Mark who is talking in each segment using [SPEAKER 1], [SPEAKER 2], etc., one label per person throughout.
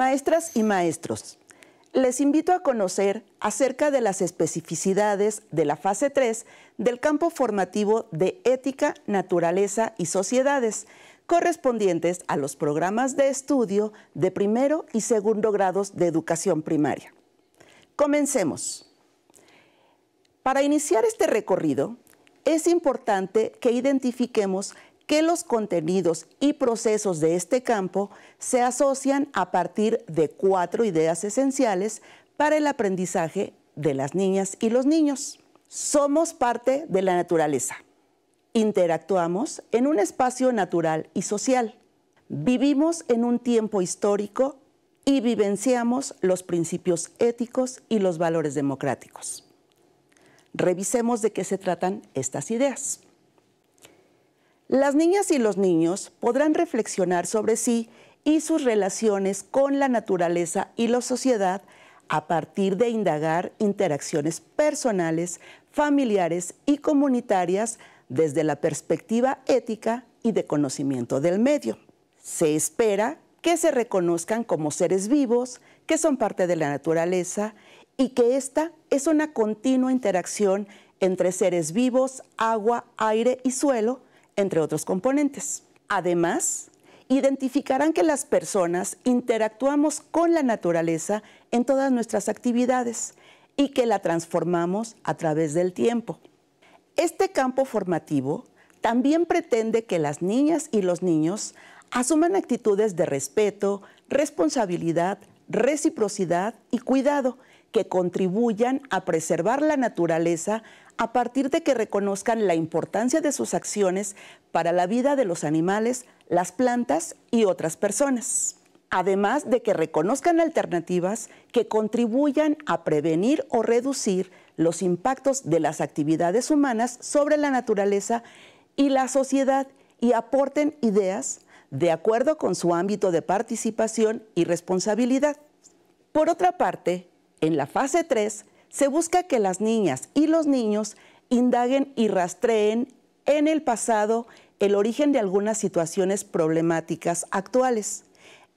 [SPEAKER 1] Maestras y maestros, les invito a conocer acerca de las especificidades de la fase 3 del campo formativo de Ética, Naturaleza y Sociedades, correspondientes a los programas de estudio de primero y segundo grados de educación primaria. Comencemos. Para iniciar este recorrido, es importante que identifiquemos que los contenidos y procesos de este campo se asocian a partir de cuatro ideas esenciales para el aprendizaje de las niñas y los niños. Somos parte de la naturaleza. Interactuamos en un espacio natural y social. Vivimos en un tiempo histórico y vivenciamos los principios éticos y los valores democráticos. Revisemos de qué se tratan estas ideas. Las niñas y los niños podrán reflexionar sobre sí y sus relaciones con la naturaleza y la sociedad a partir de indagar interacciones personales, familiares y comunitarias desde la perspectiva ética y de conocimiento del medio. Se espera que se reconozcan como seres vivos, que son parte de la naturaleza y que esta es una continua interacción entre seres vivos, agua, aire y suelo, entre otros componentes. Además, identificarán que las personas interactuamos con la naturaleza en todas nuestras actividades y que la transformamos a través del tiempo. Este campo formativo también pretende que las niñas y los niños asuman actitudes de respeto, responsabilidad, reciprocidad y cuidado que contribuyan a preservar la naturaleza a partir de que reconozcan la importancia de sus acciones para la vida de los animales, las plantas y otras personas. Además de que reconozcan alternativas que contribuyan a prevenir o reducir los impactos de las actividades humanas sobre la naturaleza y la sociedad y aporten ideas de acuerdo con su ámbito de participación y responsabilidad. Por otra parte, en la fase 3 se busca que las niñas y los niños indaguen y rastreen en el pasado el origen de algunas situaciones problemáticas actuales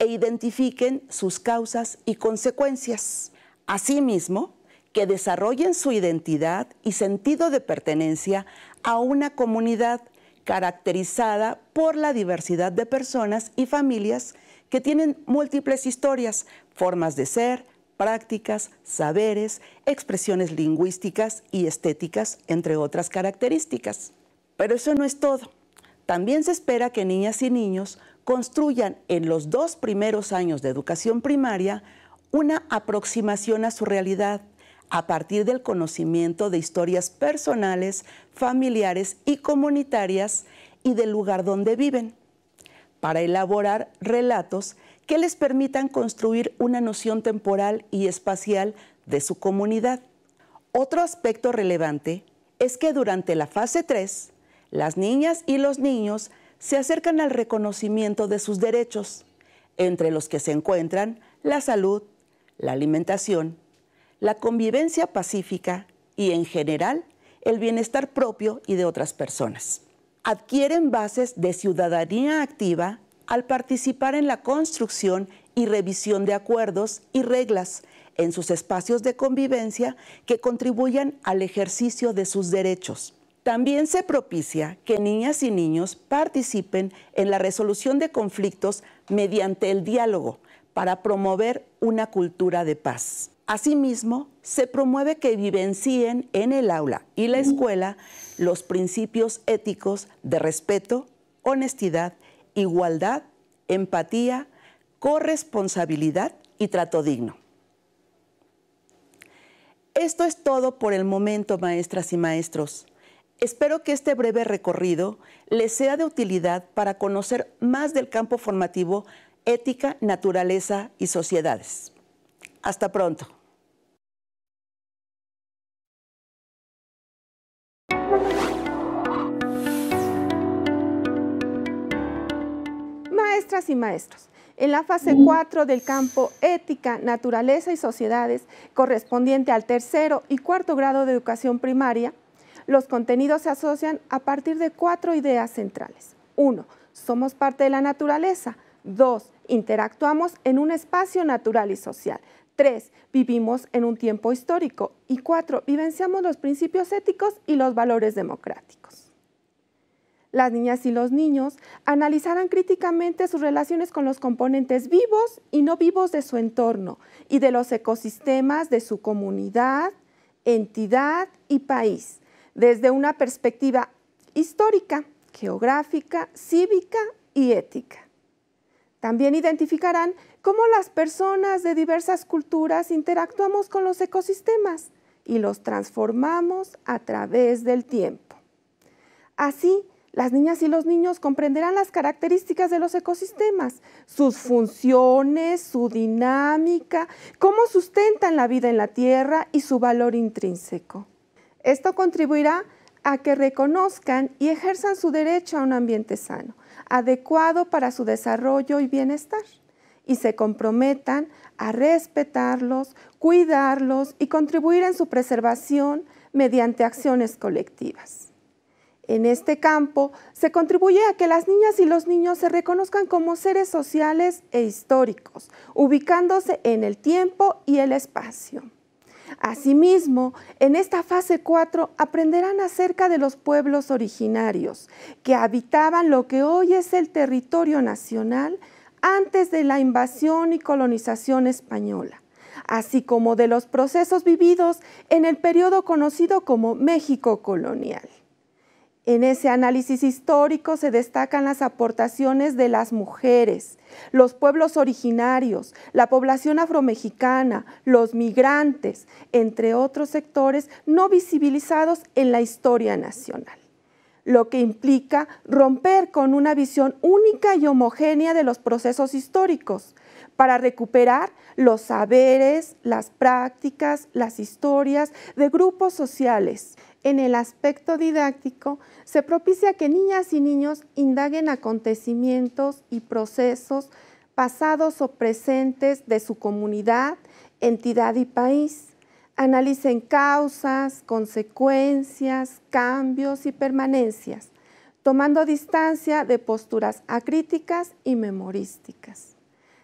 [SPEAKER 1] e identifiquen sus causas y consecuencias. Asimismo, que desarrollen su identidad y sentido de pertenencia a una comunidad caracterizada por la diversidad de personas y familias que tienen múltiples historias, formas de ser, prácticas, saberes, expresiones lingüísticas y estéticas, entre otras características. Pero eso no es todo. También se espera que niñas y niños construyan en los dos primeros años de educación primaria una aproximación a su realidad a partir del conocimiento de historias personales, familiares y comunitarias y del lugar donde viven, para elaborar relatos que les permitan construir una noción temporal y espacial de su comunidad. Otro aspecto relevante es que durante la fase 3, las niñas y los niños se acercan al reconocimiento de sus derechos, entre los que se encuentran la salud, la alimentación, la convivencia pacífica y, en general, el bienestar propio y de otras personas. Adquieren bases de ciudadanía activa al participar en la construcción y revisión de acuerdos y reglas en sus espacios de convivencia que contribuyan al ejercicio de sus derechos. También se propicia que niñas y niños participen en la resolución de conflictos mediante el diálogo para promover una cultura de paz. Asimismo, se promueve que vivencien en el aula y la escuela los principios éticos de respeto, honestidad igualdad, empatía, corresponsabilidad y trato digno. Esto es todo por el momento, maestras y maestros. Espero que este breve recorrido les sea de utilidad para conocer más del campo formativo ética, naturaleza y sociedades. Hasta pronto.
[SPEAKER 2] y maestros en la fase 4 del campo Ética, Naturaleza y Sociedades, correspondiente al tercero y cuarto grado de educación primaria, los contenidos se asocian a partir de cuatro ideas centrales. 1. Somos parte de la naturaleza. 2. Interactuamos en un espacio natural y social. 3. Vivimos en un tiempo histórico. Y 4. Vivenciamos los principios éticos y los valores democráticos las niñas y los niños analizarán críticamente sus relaciones con los componentes vivos y no vivos de su entorno y de los ecosistemas de su comunidad, entidad y país, desde una perspectiva histórica, geográfica, cívica y ética. También identificarán cómo las personas de diversas culturas interactuamos con los ecosistemas y los transformamos a través del tiempo. Así, las niñas y los niños comprenderán las características de los ecosistemas, sus funciones, su dinámica, cómo sustentan la vida en la Tierra y su valor intrínseco. Esto contribuirá a que reconozcan y ejerzan su derecho a un ambiente sano, adecuado para su desarrollo y bienestar, y se comprometan a respetarlos, cuidarlos y contribuir en su preservación mediante acciones colectivas. En este campo se contribuye a que las niñas y los niños se reconozcan como seres sociales e históricos, ubicándose en el tiempo y el espacio. Asimismo, en esta fase 4 aprenderán acerca de los pueblos originarios que habitaban lo que hoy es el territorio nacional antes de la invasión y colonización española así como de los procesos vividos en el periodo conocido como México colonial. En ese análisis histórico se destacan las aportaciones de las mujeres, los pueblos originarios, la población afromexicana, los migrantes, entre otros sectores no visibilizados en la historia nacional, lo que implica romper con una visión única y homogénea de los procesos históricos para recuperar los saberes, las prácticas, las historias de grupos sociales en el aspecto didáctico, se propicia que niñas y niños indaguen acontecimientos y procesos pasados o presentes de su comunidad, entidad y país. Analicen causas, consecuencias, cambios y permanencias, tomando distancia de posturas acríticas y memorísticas.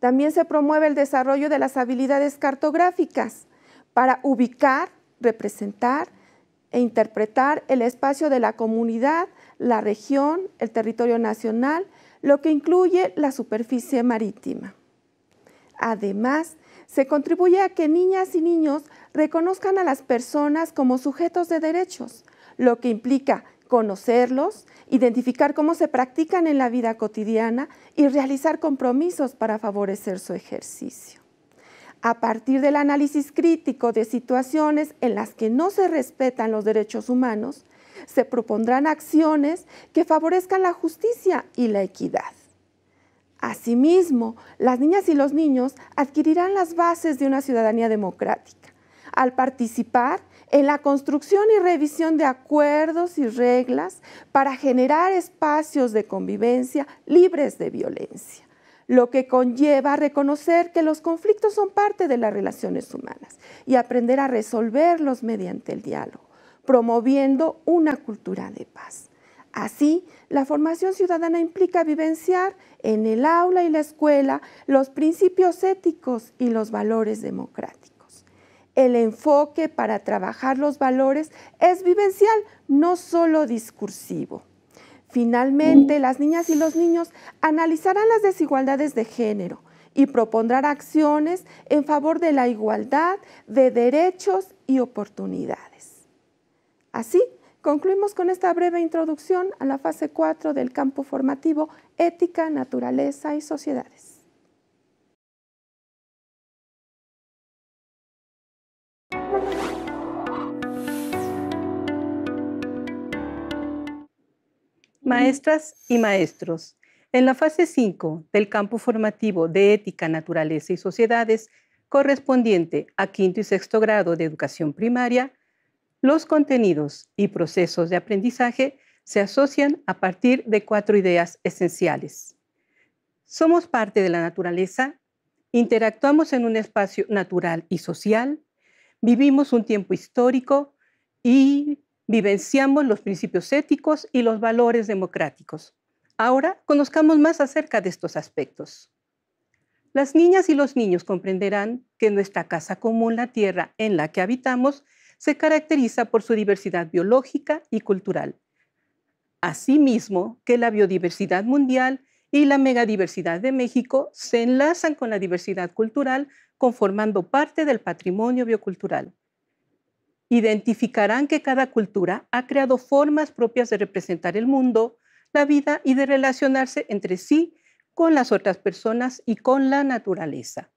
[SPEAKER 2] También se promueve el desarrollo de las habilidades cartográficas para ubicar, representar, e interpretar el espacio de la comunidad, la región, el territorio nacional, lo que incluye la superficie marítima. Además, se contribuye a que niñas y niños reconozcan a las personas como sujetos de derechos, lo que implica conocerlos, identificar cómo se practican en la vida cotidiana y realizar compromisos para favorecer su ejercicio a partir del análisis crítico de situaciones en las que no se respetan los derechos humanos, se propondrán acciones que favorezcan la justicia y la equidad. Asimismo, las niñas y los niños adquirirán las bases de una ciudadanía democrática al participar en la construcción y revisión de acuerdos y reglas para generar espacios de convivencia libres de violencia lo que conlleva reconocer que los conflictos son parte de las relaciones humanas y aprender a resolverlos mediante el diálogo, promoviendo una cultura de paz. Así, la formación ciudadana implica vivenciar en el aula y la escuela los principios éticos y los valores democráticos. El enfoque para trabajar los valores es vivencial, no solo discursivo. Finalmente, las niñas y los niños analizarán las desigualdades de género y propondrán acciones en favor de la igualdad de derechos y oportunidades. Así, concluimos con esta breve introducción a la fase 4 del campo formativo Ética, Naturaleza y Sociedades.
[SPEAKER 3] maestras y maestros. En la fase 5 del campo formativo de Ética, Naturaleza y Sociedades, correspondiente a quinto y sexto grado de educación primaria, los contenidos y procesos de aprendizaje se asocian a partir de cuatro ideas esenciales. Somos parte de la naturaleza, interactuamos en un espacio natural y social, vivimos un tiempo histórico y vivenciamos los principios éticos y los valores democráticos. Ahora conozcamos más acerca de estos aspectos. Las niñas y los niños comprenderán que nuestra casa común, la tierra en la que habitamos, se caracteriza por su diversidad biológica y cultural. Asimismo, que la biodiversidad mundial y la megadiversidad de México se enlazan con la diversidad cultural, conformando parte del patrimonio biocultural identificarán que cada cultura ha creado formas propias de representar el mundo, la vida y de relacionarse entre sí con las otras personas y con la naturaleza.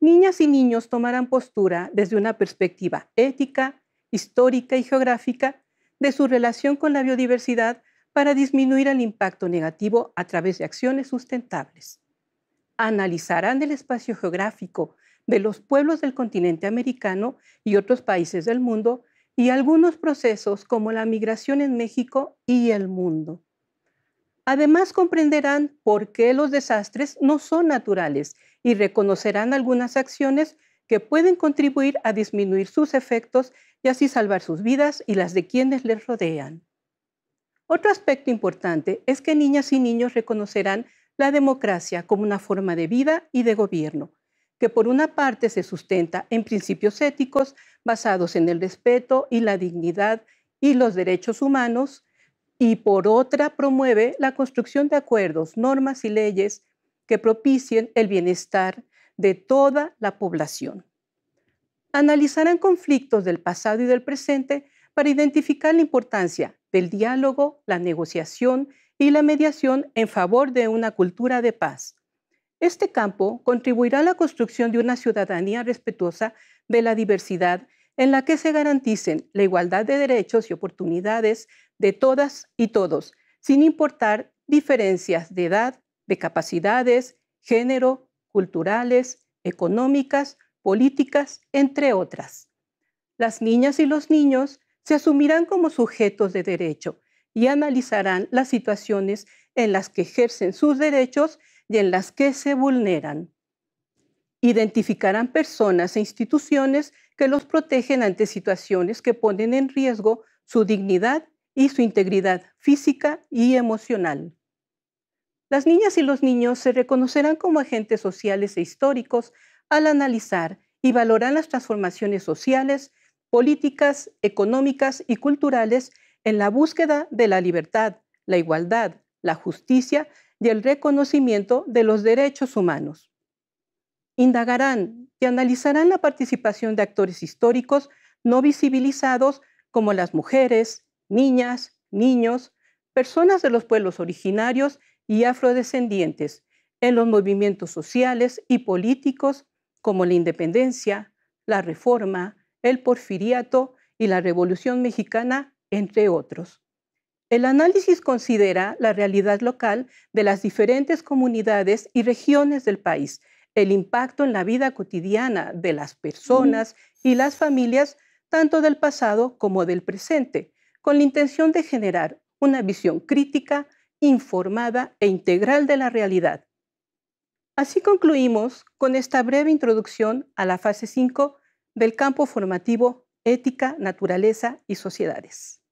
[SPEAKER 3] Niñas y niños tomarán postura desde una perspectiva ética, histórica y geográfica de su relación con la biodiversidad para disminuir el impacto negativo a través de acciones sustentables. Analizarán el espacio geográfico de los pueblos del continente americano y otros países del mundo y algunos procesos como la migración en México y el mundo. Además comprenderán por qué los desastres no son naturales y reconocerán algunas acciones que pueden contribuir a disminuir sus efectos y así salvar sus vidas y las de quienes les rodean. Otro aspecto importante es que niñas y niños reconocerán la democracia como una forma de vida y de gobierno, que por una parte se sustenta en principios éticos basados en el respeto y la dignidad y los derechos humanos, y por otra promueve la construcción de acuerdos, normas y leyes que propicien el bienestar de toda la población. Analizarán conflictos del pasado y del presente para identificar la importancia del diálogo, la negociación y la mediación en favor de una cultura de paz este campo contribuirá a la construcción de una ciudadanía respetuosa de la diversidad en la que se garanticen la igualdad de derechos y oportunidades de todas y todos, sin importar diferencias de edad, de capacidades, género, culturales, económicas, políticas, entre otras. Las niñas y los niños se asumirán como sujetos de derecho y analizarán las situaciones en las que ejercen sus derechos y en las que se vulneran. Identificarán personas e instituciones que los protegen ante situaciones que ponen en riesgo su dignidad y su integridad física y emocional. Las niñas y los niños se reconocerán como agentes sociales e históricos al analizar y valorar las transformaciones sociales, políticas, económicas y culturales en la búsqueda de la libertad, la igualdad, la justicia y el reconocimiento de los derechos humanos. Indagarán y analizarán la participación de actores históricos no visibilizados como las mujeres, niñas, niños, personas de los pueblos originarios y afrodescendientes en los movimientos sociales y políticos como la independencia, la reforma, el porfiriato y la revolución mexicana, entre otros. El análisis considera la realidad local de las diferentes comunidades y regiones del país, el impacto en la vida cotidiana de las personas y las familias, tanto del pasado como del presente, con la intención de generar una visión crítica, informada e integral de la realidad. Así concluimos con esta breve introducción a la fase 5 del campo formativo Ética, Naturaleza y Sociedades.